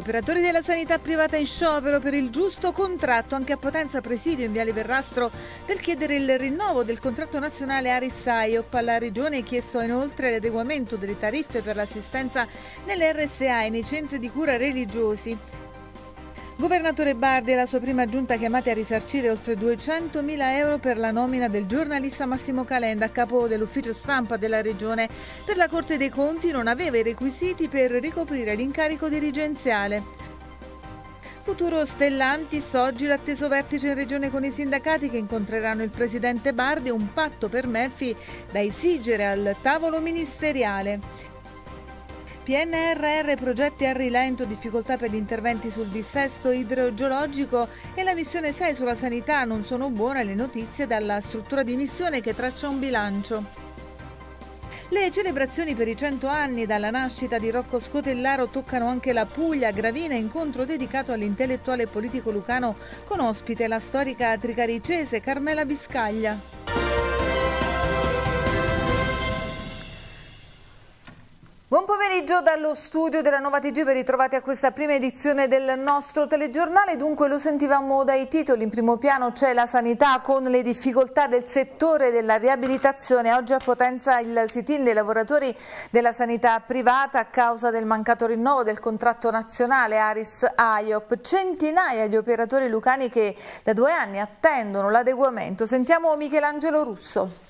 Operatori della sanità privata in sciopero per il giusto contratto anche a Potenza Presidio in Viale Verrastro per chiedere il rinnovo del contratto nazionale Arisaiop. Alla Regione è chiesto inoltre l'adeguamento delle tariffe per l'assistenza nelle RSA e nei centri di cura religiosi. Governatore Bardi e la sua prima giunta chiamati a risarcire oltre 200.000 euro per la nomina del giornalista Massimo Calenda, a capo dell'ufficio stampa della regione. Per la Corte dei Conti non aveva i requisiti per ricoprire l'incarico dirigenziale. Futuro Stellantis, oggi l'atteso vertice in regione con i sindacati che incontreranno il presidente Bardi, un patto per Murphy da esigere al tavolo ministeriale. PNRR progetti a rilento, difficoltà per gli interventi sul dissesto idrogeologico e la missione 6 sulla sanità non sono buone le notizie dalla struttura di missione che traccia un bilancio. Le celebrazioni per i 100 anni dalla nascita di Rocco Scotellaro toccano anche la Puglia, Gravina, incontro dedicato all'intellettuale politico lucano con ospite la storica tricaricese Carmela Biscaglia. Buon pomeriggio dallo studio della Nuova TG, ben ritrovati a questa prima edizione del nostro telegiornale. Dunque lo sentivamo dai titoli, in primo piano c'è la sanità con le difficoltà del settore della riabilitazione. Oggi a Potenza il sit-in dei lavoratori della sanità privata a causa del mancato rinnovo del contratto nazionale Aris-AIOP. Centinaia di operatori lucani che da due anni attendono l'adeguamento. Sentiamo Michelangelo Russo.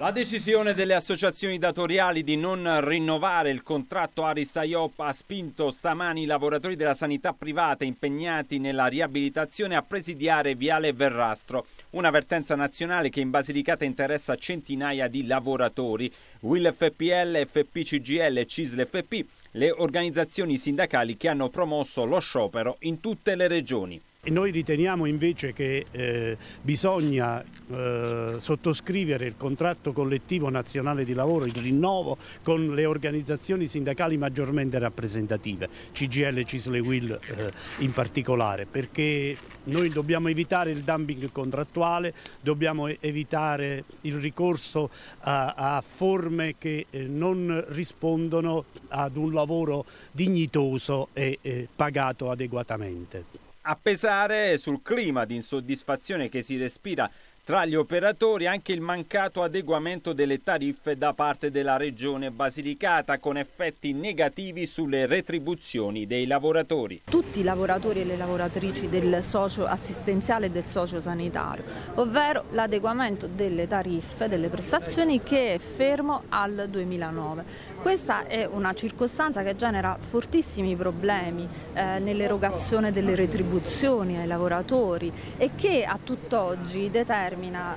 La decisione delle associazioni datoriali di non rinnovare il contratto Aris Aiop ha spinto stamani i lavoratori della sanità privata impegnati nella riabilitazione a presidiare Viale Verrastro, una un'avvertenza nazionale che in Basilicata interessa centinaia di lavoratori. Will FPL, FPCGL, e CISL FP, le organizzazioni sindacali che hanno promosso lo sciopero in tutte le regioni. E noi riteniamo invece che eh, bisogna eh, sottoscrivere il contratto collettivo nazionale di lavoro, il rinnovo, con le organizzazioni sindacali maggiormente rappresentative, CGL, Cisle Will eh, in particolare, perché noi dobbiamo evitare il dumping contrattuale, dobbiamo evitare il ricorso a, a forme che eh, non rispondono ad un lavoro dignitoso e eh, pagato adeguatamente a pesare sul clima di insoddisfazione che si respira tra gli operatori anche il mancato adeguamento delle tariffe da parte della Regione Basilicata con effetti negativi sulle retribuzioni dei lavoratori. Tutti i lavoratori e le lavoratrici del socio assistenziale e del socio sanitario, ovvero l'adeguamento delle tariffe, delle prestazioni che è fermo al 2009. Questa è una circostanza che genera fortissimi problemi eh, nell'erogazione delle retribuzioni ai lavoratori e che a tutt'oggi determina determina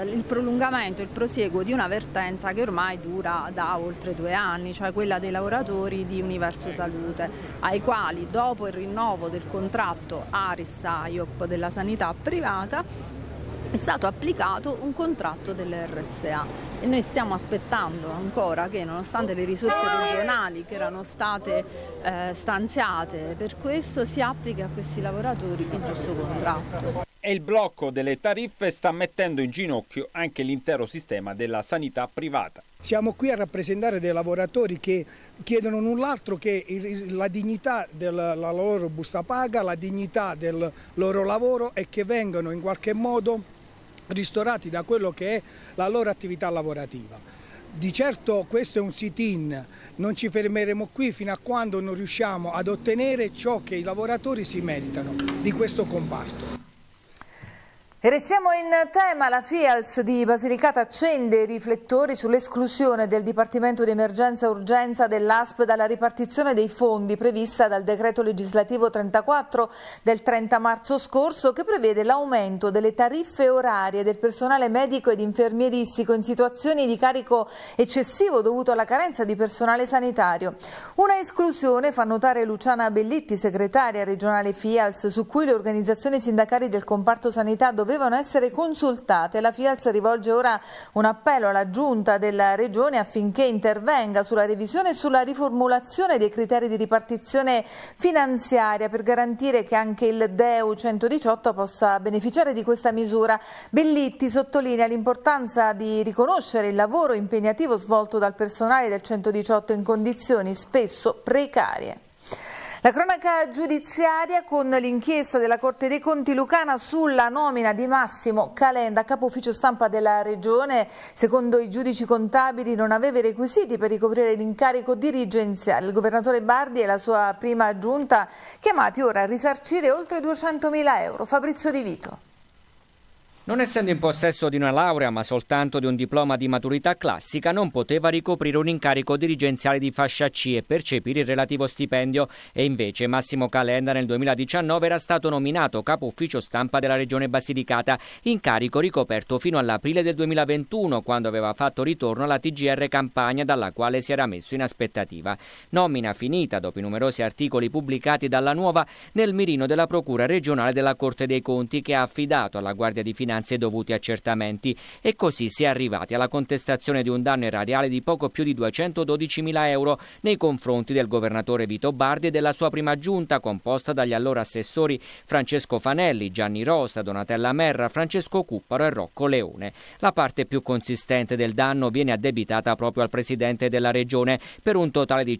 eh, il prolungamento, il prosieguo di una vertenza che ormai dura da oltre due anni, cioè quella dei lavoratori di Universo Salute, ai quali dopo il rinnovo del contratto Aris-Aiop della sanità privata è stato applicato un contratto dell'RSA e noi stiamo aspettando ancora che nonostante le risorse regionali che erano state eh, stanziate per questo si applichi a questi lavoratori il giusto contratto e il blocco delle tariffe sta mettendo in ginocchio anche l'intero sistema della sanità privata. Siamo qui a rappresentare dei lavoratori che chiedono null'altro che la dignità della loro busta paga, la dignità del loro lavoro e che vengano in qualche modo ristorati da quello che è la loro attività lavorativa. Di certo questo è un sit-in, non ci fermeremo qui fino a quando non riusciamo ad ottenere ciò che i lavoratori si meritano di questo comparto restiamo in tema, la FIALS di Basilicata accende i riflettori sull'esclusione del Dipartimento di Emergenza e Urgenza dell'ASP dalla ripartizione dei fondi prevista dal decreto legislativo 34 del 30 marzo scorso che prevede l'aumento delle tariffe orarie del personale medico ed infermieristico in situazioni di carico eccessivo dovuto alla carenza di personale sanitario. Una esclusione fa notare Luciana Bellitti, segretaria regionale FIALS, su cui le organizzazioni sindacali del comparto sanità dovevano dovevano essere consultate. La FIALS rivolge ora un appello alla Giunta della Regione affinché intervenga sulla revisione e sulla riformulazione dei criteri di ripartizione finanziaria per garantire che anche il DEU 118 possa beneficiare di questa misura. Bellitti sottolinea l'importanza di riconoscere il lavoro impegnativo svolto dal personale del 118 in condizioni spesso precarie. La cronaca giudiziaria con l'inchiesta della Corte dei Conti Lucana sulla nomina di Massimo Calenda, capo ufficio stampa della Regione, secondo i giudici contabili non aveva i requisiti per ricoprire l'incarico dirigenziale. Il governatore Bardi e la sua prima giunta chiamati ora a risarcire oltre 200.000 euro. Fabrizio Di Vito. Non essendo in possesso di una laurea ma soltanto di un diploma di maturità classica, non poteva ricoprire un incarico dirigenziale di fascia C e percepire il relativo stipendio e invece Massimo Calenda nel 2019 era stato nominato capo ufficio stampa della regione Basilicata, incarico ricoperto fino all'aprile del 2021 quando aveva fatto ritorno alla TGR Campania dalla quale si era messo in aspettativa. Nomina finita dopo i numerosi articoli pubblicati dalla nuova nel mirino della Procura regionale della Corte dei Conti che ha affidato alla Guardia di Finanza anzi ai dovuti accertamenti e così si è arrivati alla contestazione di un danno erariale di poco più di mila euro nei confronti del governatore Vito Bardi e della sua prima giunta composta dagli allora assessori Francesco Fanelli, Gianni Rosa, Donatella Merra, Francesco Cupparo e Rocco Leone. La parte più consistente del danno viene addebitata proprio al presidente della regione per un totale di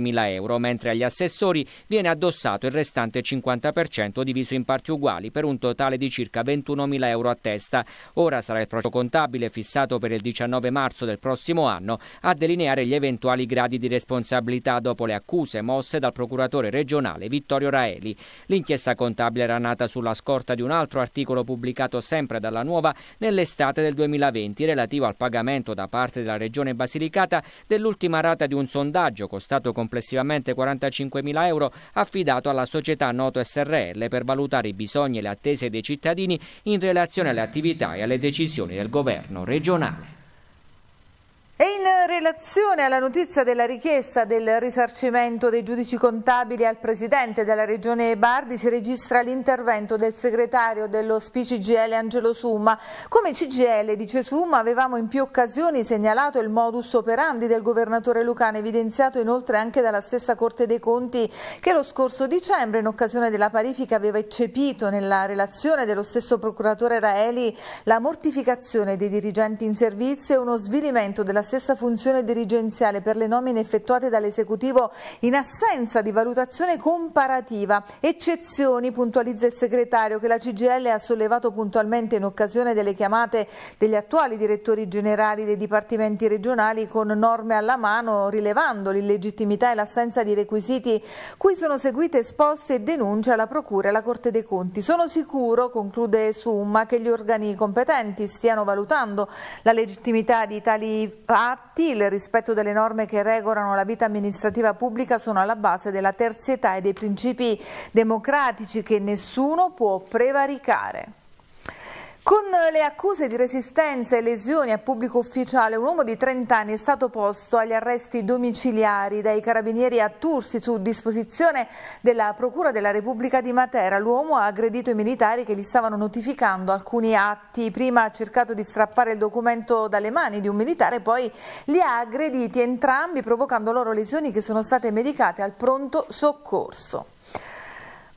mila euro, mentre agli assessori viene addossato il restante 50% diviso in parti uguali per un totale di circa mila euro a testa. Ora sarà il progetto contabile fissato per il 19 marzo del prossimo anno a delineare gli eventuali gradi di responsabilità dopo le accuse mosse dal procuratore regionale Vittorio Raeli. L'inchiesta contabile era nata sulla scorta di un altro articolo pubblicato sempre dalla Nuova nell'estate del 2020 relativo al pagamento da parte della regione Basilicata dell'ultima rata di un sondaggio costato complessivamente 45.000 euro affidato alla società Noto SRL per valutare i bisogni e le attese dei cittadini in relazione alle attività e alle decisioni del governo regionale relazione alla notizia della richiesta del risarcimento dei giudici contabili al Presidente della Regione Bardi si registra l'intervento del segretario dello SPCGL Angelo Summa. Come CGL, dice Summa, avevamo in più occasioni segnalato il modus operandi del governatore Lucano, evidenziato inoltre anche dalla stessa Corte dei Conti che lo scorso dicembre, in occasione della parifica, aveva eccepito nella relazione dello stesso procuratore Raeli la mortificazione dei dirigenti in servizio e uno svilimento della stessa funzione valutazione dirigenziale per le nomine effettuate dall'esecutivo in assenza di valutazione comparativa. Eccezioni, puntualizza il segretario, che la CGL ha sollevato puntualmente in occasione delle chiamate degli attuali direttori generali dei dipartimenti regionali con norme alla mano, rilevando l'illegittimità e l'assenza di requisiti cui sono seguite esposte e denunce alla Procura e alla Corte dei Conti. Sono sicuro, conclude Summa, che gli organi competenti stiano valutando la legittimità di tali atti il rispetto delle norme che regolano la vita amministrativa pubblica sono alla base della terzietà e dei principi democratici che nessuno può prevaricare. Con le accuse di resistenza e lesioni a pubblico ufficiale, un uomo di 30 anni è stato posto agli arresti domiciliari dai carabinieri a Tursi su disposizione della Procura della Repubblica di Matera. L'uomo ha aggredito i militari che gli stavano notificando alcuni atti. Prima ha cercato di strappare il documento dalle mani di un militare, poi li ha aggrediti entrambi provocando loro lesioni che sono state medicate al pronto soccorso.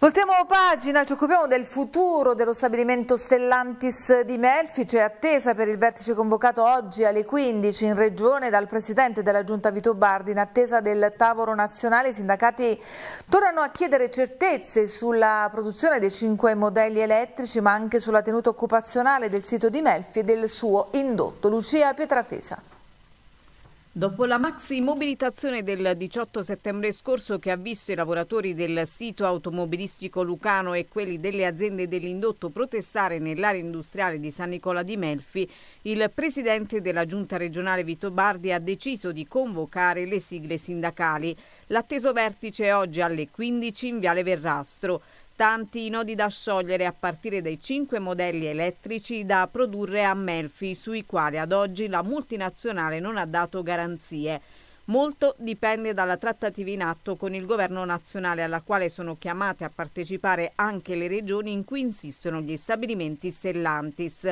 Voltiamo pagina, ci occupiamo del futuro dello stabilimento Stellantis di Melfi, Melfice, cioè attesa per il vertice convocato oggi alle 15 in Regione dal Presidente della Giunta Vito Bardi. In attesa del tavolo nazionale i sindacati tornano a chiedere certezze sulla produzione dei cinque modelli elettrici ma anche sulla tenuta occupazionale del sito di Melfi e del suo indotto. Lucia Pietrafesa. Dopo la maxi mobilitazione del 18 settembre scorso che ha visto i lavoratori del sito automobilistico lucano e quelli delle aziende dell'indotto protestare nell'area industriale di San Nicola di Melfi, il presidente della giunta regionale Vito Bardi ha deciso di convocare le sigle sindacali. L'atteso vertice è oggi alle 15 in Viale Verrastro tanti nodi da sciogliere a partire dai cinque modelli elettrici da produrre a Melfi, sui quali ad oggi la multinazionale non ha dato garanzie. Molto dipende dalla trattativa in atto con il governo nazionale alla quale sono chiamate a partecipare anche le regioni in cui insistono gli stabilimenti Stellantis.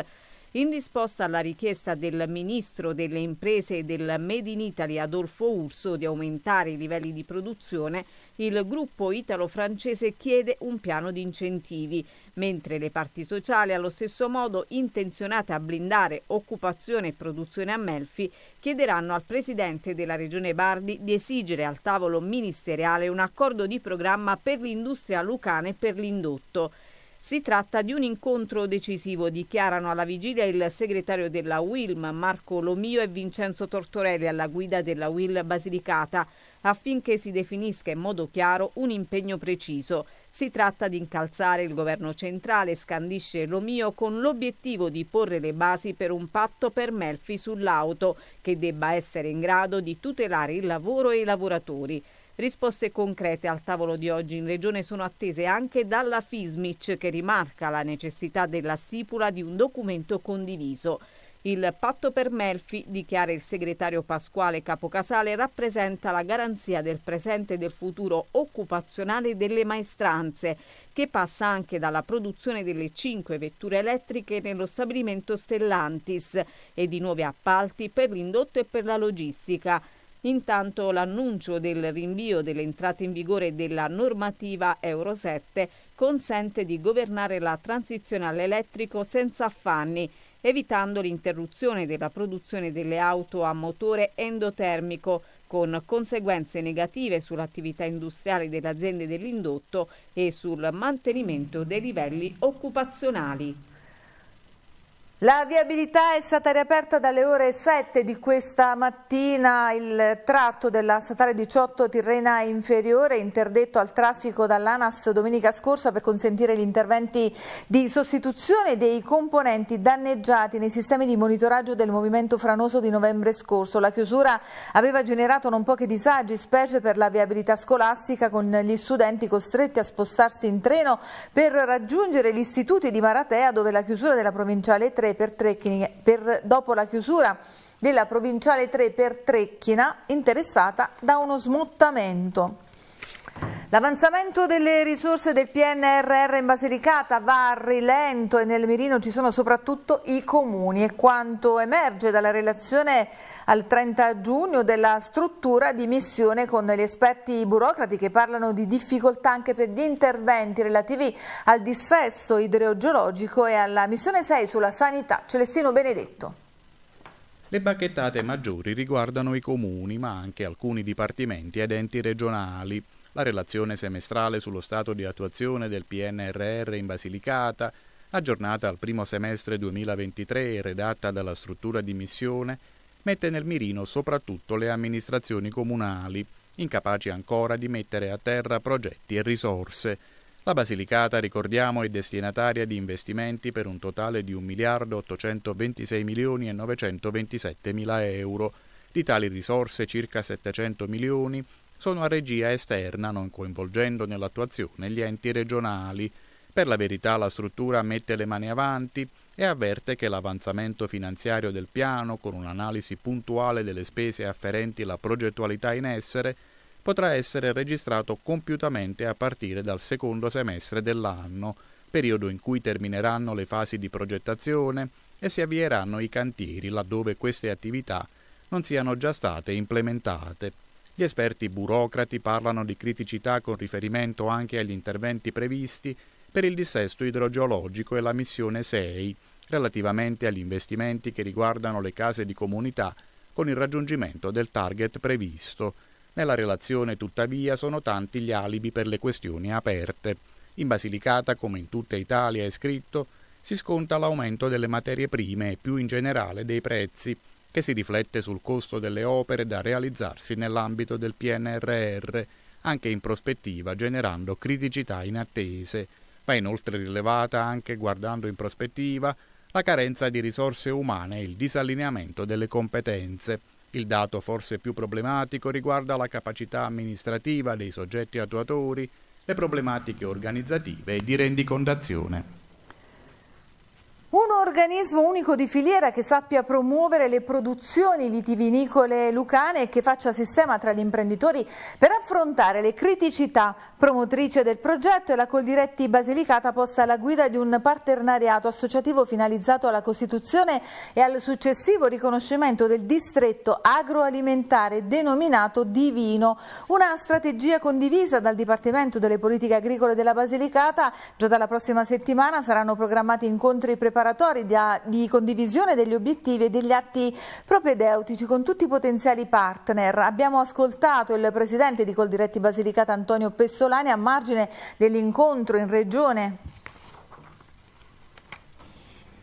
In risposta alla richiesta del ministro delle imprese e del Made in Italy Adolfo Urso di aumentare i livelli di produzione, il gruppo italo-francese chiede un piano di incentivi, mentre le parti sociali, allo stesso modo intenzionate a blindare occupazione e produzione a Melfi, chiederanno al presidente della regione Bardi di esigere al tavolo ministeriale un accordo di programma per l'industria lucana e per l'indotto. Si tratta di un incontro decisivo, dichiarano alla vigilia il segretario della WILM Marco Lomio e Vincenzo Tortorelli alla guida della WIL Basilicata, affinché si definisca in modo chiaro un impegno preciso. Si tratta di incalzare il governo centrale, scandisce Romio, con l'obiettivo di porre le basi per un patto per Melfi sull'auto che debba essere in grado di tutelare il lavoro e i lavoratori. Risposte concrete al tavolo di oggi in Regione sono attese anche dalla FISMIC che rimarca la necessità della stipula di un documento condiviso. Il patto per Melfi, dichiara il segretario Pasquale Capocasale, rappresenta la garanzia del presente e del futuro occupazionale delle maestranze, che passa anche dalla produzione delle cinque vetture elettriche nello stabilimento Stellantis e di nuovi appalti per l'indotto e per la logistica. Intanto l'annuncio del rinvio dell'entrata in vigore della normativa Euro 7 consente di governare la transizione all'elettrico senza affanni evitando l'interruzione della produzione delle auto a motore endotermico, con conseguenze negative sull'attività industriale delle aziende dell'indotto e sul mantenimento dei livelli occupazionali. La viabilità è stata riaperta dalle ore 7 di questa mattina, il tratto della statale 18 Tirrena inferiore interdetto al traffico dall'ANAS domenica scorsa per consentire gli interventi di sostituzione dei componenti danneggiati nei sistemi di monitoraggio del movimento franoso di novembre scorso. La chiusura aveva generato non pochi disagi, specie per la viabilità scolastica con gli studenti costretti a spostarsi in treno per raggiungere gli istituti di Maratea dove la chiusura della provinciale 3 3 per Trecchini per, dopo la chiusura della provinciale 3 per Trecchina interessata da uno smottamento. L'avanzamento delle risorse del PNRR in Basilicata va a rilento e nel mirino ci sono soprattutto i comuni e quanto emerge dalla relazione al 30 giugno della struttura di missione con gli esperti burocrati che parlano di difficoltà anche per gli interventi relativi al dissesto idrogeologico e alla missione 6 sulla sanità. Celestino Benedetto. Le bacchettate maggiori riguardano i comuni, ma anche alcuni dipartimenti ed enti regionali la relazione semestrale sullo stato di attuazione del PNRR in Basilicata, aggiornata al primo semestre 2023 e redatta dalla struttura di missione, mette nel mirino soprattutto le amministrazioni comunali, incapaci ancora di mettere a terra progetti e risorse. La Basilicata, ricordiamo, è destinataria di investimenti per un totale di 1 miliardo 826 milioni e 927 mila euro. Di tali risorse circa 700 milioni sono a regia esterna non coinvolgendo nell'attuazione gli enti regionali. Per la verità la struttura mette le mani avanti e avverte che l'avanzamento finanziario del piano, con un'analisi puntuale delle spese afferenti alla progettualità in essere, potrà essere registrato compiutamente a partire dal secondo semestre dell'anno, periodo in cui termineranno le fasi di progettazione e si avvieranno i cantieri laddove queste attività non siano già state implementate. Gli esperti burocrati parlano di criticità con riferimento anche agli interventi previsti per il dissesto idrogeologico e la missione 6, relativamente agli investimenti che riguardano le case di comunità con il raggiungimento del target previsto. Nella relazione tuttavia sono tanti gli alibi per le questioni aperte. In Basilicata, come in tutta Italia è scritto, si sconta l'aumento delle materie prime e più in generale dei prezzi, che si riflette sul costo delle opere da realizzarsi nell'ambito del PNRR, anche in prospettiva generando criticità inattese. Va inoltre rilevata anche guardando in prospettiva la carenza di risorse umane e il disallineamento delle competenze. Il dato forse più problematico riguarda la capacità amministrativa dei soggetti attuatori, le problematiche organizzative e di rendicondazione. Un organismo unico di filiera che sappia promuovere le produzioni vitivinicole lucane e che faccia sistema tra gli imprenditori per affrontare le criticità. Promotrice del progetto è la Coldiretti Basilicata posta alla guida di un partenariato associativo finalizzato alla Costituzione e al successivo riconoscimento del distretto agroalimentare denominato Divino. Una strategia condivisa dal Dipartimento delle Politiche Agricole della Basilicata. Già dalla prossima settimana saranno programmati incontri preparati preparatori di condivisione degli obiettivi e degli atti propedeutici con tutti i potenziali partner. Abbiamo ascoltato il presidente di Coldiretti Basilicata Antonio Pessolani a margine dell'incontro in regione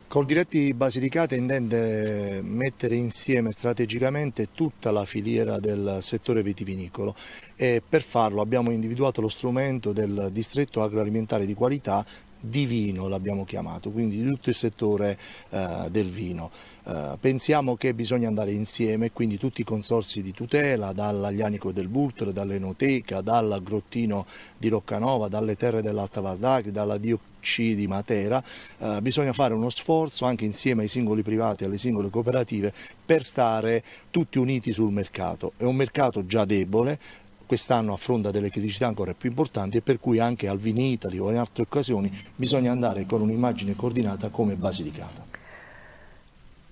Coldiretti Basilicata intende mettere insieme strategicamente tutta la filiera del settore vitivinicolo e per farlo abbiamo individuato lo strumento del distretto agroalimentare di qualità di vino l'abbiamo chiamato, quindi di tutto il settore eh, del vino. Eh, pensiamo che bisogna andare insieme, quindi tutti i consorsi di tutela, dall'Aglianico del Vultre, dall'Enoteca, dal Grottino di Roccanova, dalle terre dell'Alta Valdagri, dalla Dio di Matera, eh, bisogna fare uno sforzo anche insieme ai singoli privati e alle singole cooperative per stare tutti uniti sul mercato. È un mercato già debole, quest'anno affronta delle criticità ancora più importanti e per cui anche al Vinitali o in altre occasioni bisogna andare con un'immagine coordinata come Basilicata.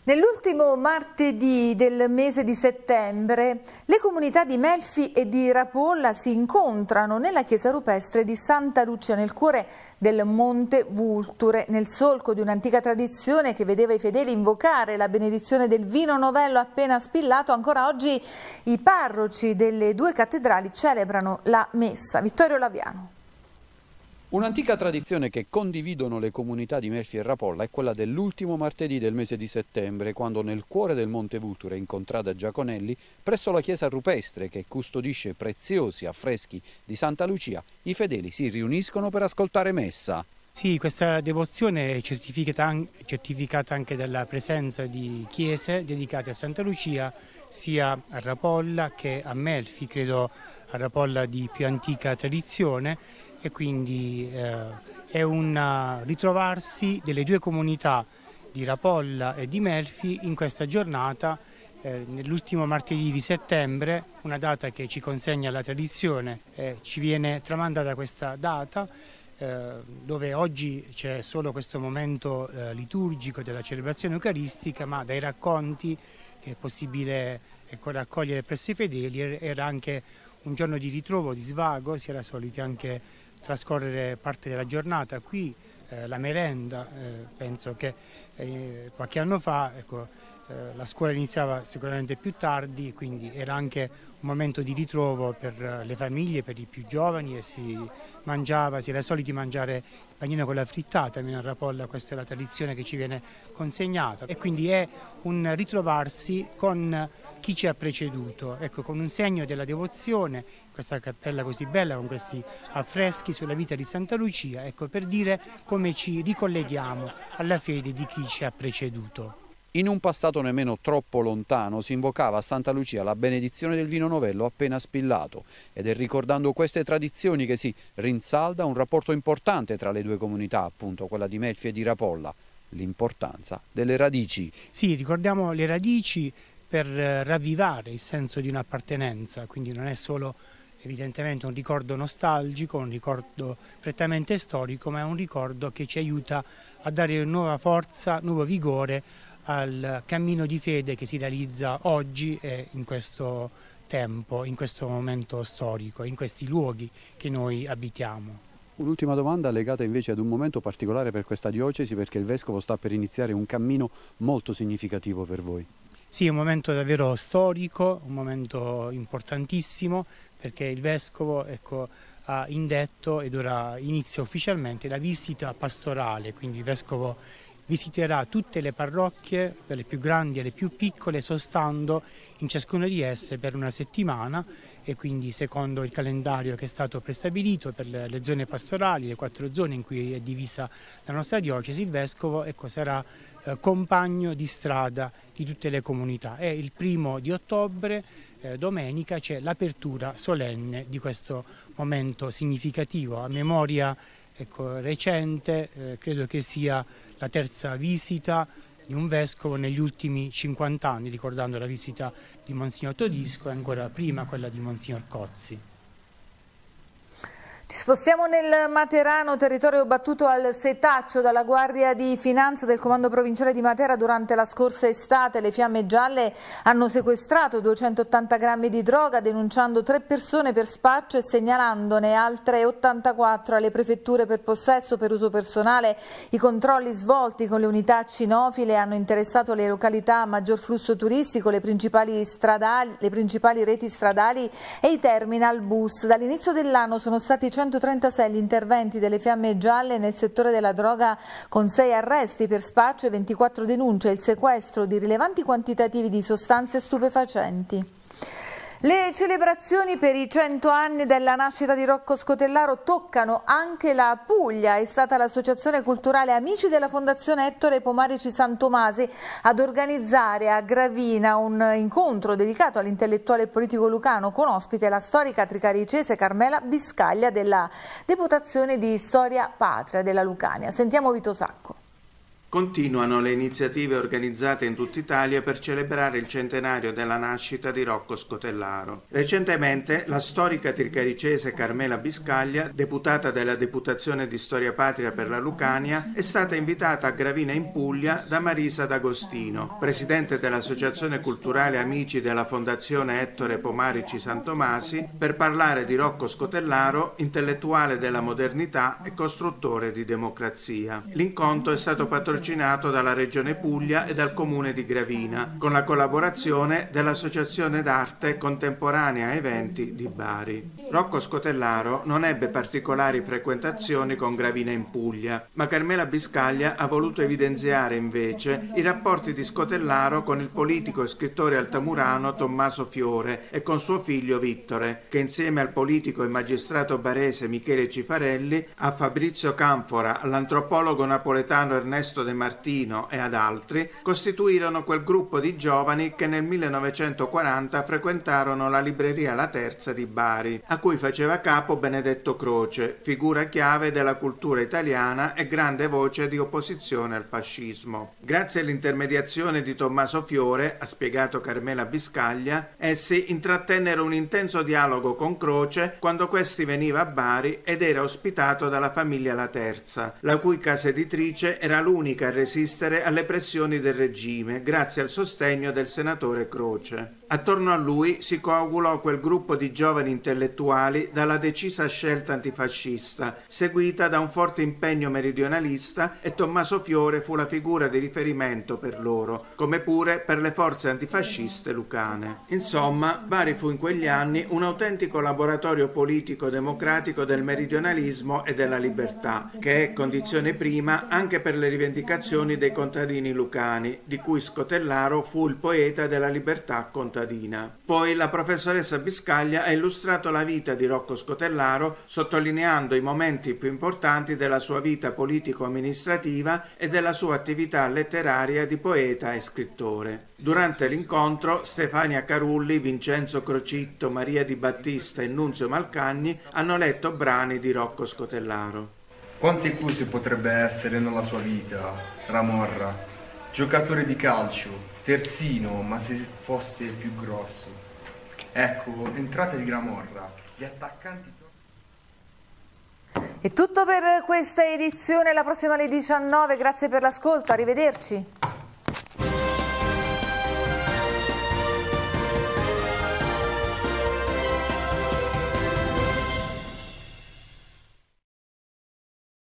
Nell'ultimo martedì del mese di settembre le comunità di Melfi e di Rapolla si incontrano nella chiesa rupestre di Santa Lucia nel cuore del Monte Vulture, nel solco di un'antica tradizione che vedeva i fedeli invocare la benedizione del vino novello appena spillato, ancora oggi i parroci delle due cattedrali celebrano la messa. Vittorio Laviano. Un'antica tradizione che condividono le comunità di Melfi e Rapolla è quella dell'ultimo martedì del mese di settembre, quando nel cuore del Monte Vulture, in contrada Giaconelli, presso la chiesa rupestre che custodisce preziosi affreschi di Santa Lucia, i fedeli si riuniscono per ascoltare messa. Sì, questa devozione è certificata anche dalla presenza di chiese dedicate a Santa Lucia, sia a Rapolla che a Melfi, credo a Rapolla di più antica tradizione e quindi eh, è un eh, ritrovarsi delle due comunità di Rapolla e di Melfi in questa giornata, eh, nell'ultimo martedì di settembre, una data che ci consegna la tradizione, eh, ci viene tramandata questa data eh, dove oggi c'è solo questo momento eh, liturgico della celebrazione eucaristica, ma dai racconti che è possibile ecco, raccogliere presso i fedeli era anche un giorno di ritrovo, di svago, si era soliti anche trascorrere parte della giornata qui, eh, la merenda, eh, penso che eh, qualche anno fa ecco, eh, la scuola iniziava sicuramente più tardi, quindi era anche un momento di ritrovo per eh, le famiglie, per i più giovani e si mangiava, si era soliti mangiare il panino con la frittata, a rapolla, questa è la tradizione che ci viene consegnata e quindi è un ritrovarsi con chi ci ha preceduto, ecco, con un segno della devozione, questa cappella così bella con questi affreschi sulla vita di Santa Lucia, ecco, per dire come ci ricolleghiamo alla fede di chi ci ha preceduto. In un passato nemmeno troppo lontano si invocava a Santa Lucia la benedizione del vino novello appena spillato ed è ricordando queste tradizioni che si rinsalda un rapporto importante tra le due comunità, appunto quella di Melfi e di Rapolla, l'importanza delle radici. Sì, ricordiamo le radici per eh, ravvivare il senso di un'appartenenza, quindi non è solo evidentemente un ricordo nostalgico, un ricordo prettamente storico, ma è un ricordo che ci aiuta a dare nuova forza, nuovo vigore al cammino di fede che si realizza oggi e in questo tempo, in questo momento storico, in questi luoghi che noi abitiamo. Un'ultima domanda legata invece ad un momento particolare per questa diocesi perché il Vescovo sta per iniziare un cammino molto significativo per voi. Sì, è un momento davvero storico, un momento importantissimo perché il Vescovo ecco, ha indetto ed ora inizia ufficialmente la visita pastorale, quindi il Vescovo visiterà tutte le parrocchie, dalle più grandi alle più piccole, sostando in ciascuna di esse per una settimana e quindi secondo il calendario che è stato prestabilito per le zone pastorali, le quattro zone in cui è divisa la nostra diocesi, il Vescovo ecco, sarà eh, compagno di strada di tutte le comunità. E il primo di ottobre, eh, domenica, c'è l'apertura solenne di questo momento significativo a memoria ecco, recente, eh, credo che sia la terza visita di un vescovo negli ultimi 50 anni, ricordando la visita di Monsignor Todisco e ancora prima quella di Monsignor Cozzi. Ci spostiamo nel Materano, territorio battuto al setaccio dalla Guardia di Finanza del Comando Provinciale di Matera durante la scorsa estate. Le fiamme gialle hanno sequestrato 280 grammi di droga denunciando tre persone per spaccio e segnalandone altre 84 alle prefetture per possesso per uso personale. I controlli svolti con le unità cinofile hanno interessato le località a maggior flusso turistico, le principali, stradali, le principali reti stradali e i terminal bus. Dall'inizio dell'anno sono stati 100 136 gli interventi delle fiamme gialle nel settore della droga con 6 arresti per spaccio e 24 denunce e il sequestro di rilevanti quantitativi di sostanze stupefacenti. Le celebrazioni per i 100 anni della nascita di Rocco Scotellaro toccano anche la Puglia. È stata l'associazione culturale Amici della Fondazione Ettore Pomarici Santomasi ad organizzare a Gravina un incontro dedicato all'intellettuale e politico lucano con ospite la storica tricaricese Carmela Biscaglia della Deputazione di Storia Patria della Lucania. Sentiamo Vito Sacco. Continuano le iniziative organizzate in tutta Italia per celebrare il centenario della nascita di Rocco Scotellaro. Recentemente la storica tricaricese Carmela Biscaglia, deputata della Deputazione di Storia Patria per la Lucania, è stata invitata a Gravina in Puglia da Marisa D'Agostino, presidente dell'Associazione Culturale Amici della Fondazione Ettore Pomarici Santomasi, per parlare di Rocco Scotellaro, intellettuale della modernità e costruttore di democrazia. L'incontro è stato patrocinato patrocinato dalla Regione Puglia e dal Comune di Gravina, con la collaborazione dell'Associazione d'Arte Contemporanea Eventi di Bari. Rocco Scotellaro non ebbe particolari frequentazioni con Gravina in Puglia, ma Carmela Biscaglia ha voluto evidenziare invece i rapporti di Scotellaro con il politico e scrittore altamurano Tommaso Fiore e con suo figlio Vittore, che insieme al politico e magistrato barese Michele Cifarelli, a Fabrizio Canfora, all'antropologo napoletano Ernesto De De Martino e ad altri, costituirono quel gruppo di giovani che nel 1940 frequentarono la libreria La Terza di Bari, a cui faceva capo Benedetto Croce, figura chiave della cultura italiana e grande voce di opposizione al fascismo. Grazie all'intermediazione di Tommaso Fiore, ha spiegato Carmela Biscaglia, essi intrattennero un intenso dialogo con Croce quando questi veniva a Bari ed era ospitato dalla famiglia La Terza, la cui casa editrice era l'unica fatica a resistere alle pressioni del regime grazie al sostegno del senatore Croce. Attorno a lui si coagulò quel gruppo di giovani intellettuali dalla decisa scelta antifascista, seguita da un forte impegno meridionalista e Tommaso Fiore fu la figura di riferimento per loro, come pure per le forze antifasciste lucane. Insomma, Bari fu in quegli anni un autentico laboratorio politico-democratico del meridionalismo e della libertà, che è condizione prima anche per le rivendicazioni dei contadini lucani, di cui Scotellaro fu il poeta della libertà contadina cittadina. Poi la professoressa Biscaglia ha illustrato la vita di Rocco Scotellaro sottolineando i momenti più importanti della sua vita politico-amministrativa e della sua attività letteraria di poeta e scrittore. Durante l'incontro Stefania Carulli, Vincenzo Crocitto, Maria Di Battista e Nunzio Malcagni hanno letto brani di Rocco Scotellaro. Quanti cusi potrebbe essere nella sua vita, Ramorra? Giocatore di calcio, terzino, ma se fosse più grosso. Ecco, entrate di Gramorra, gli attaccanti... È tutto per questa edizione, la prossima alle 19, grazie per l'ascolto, arrivederci.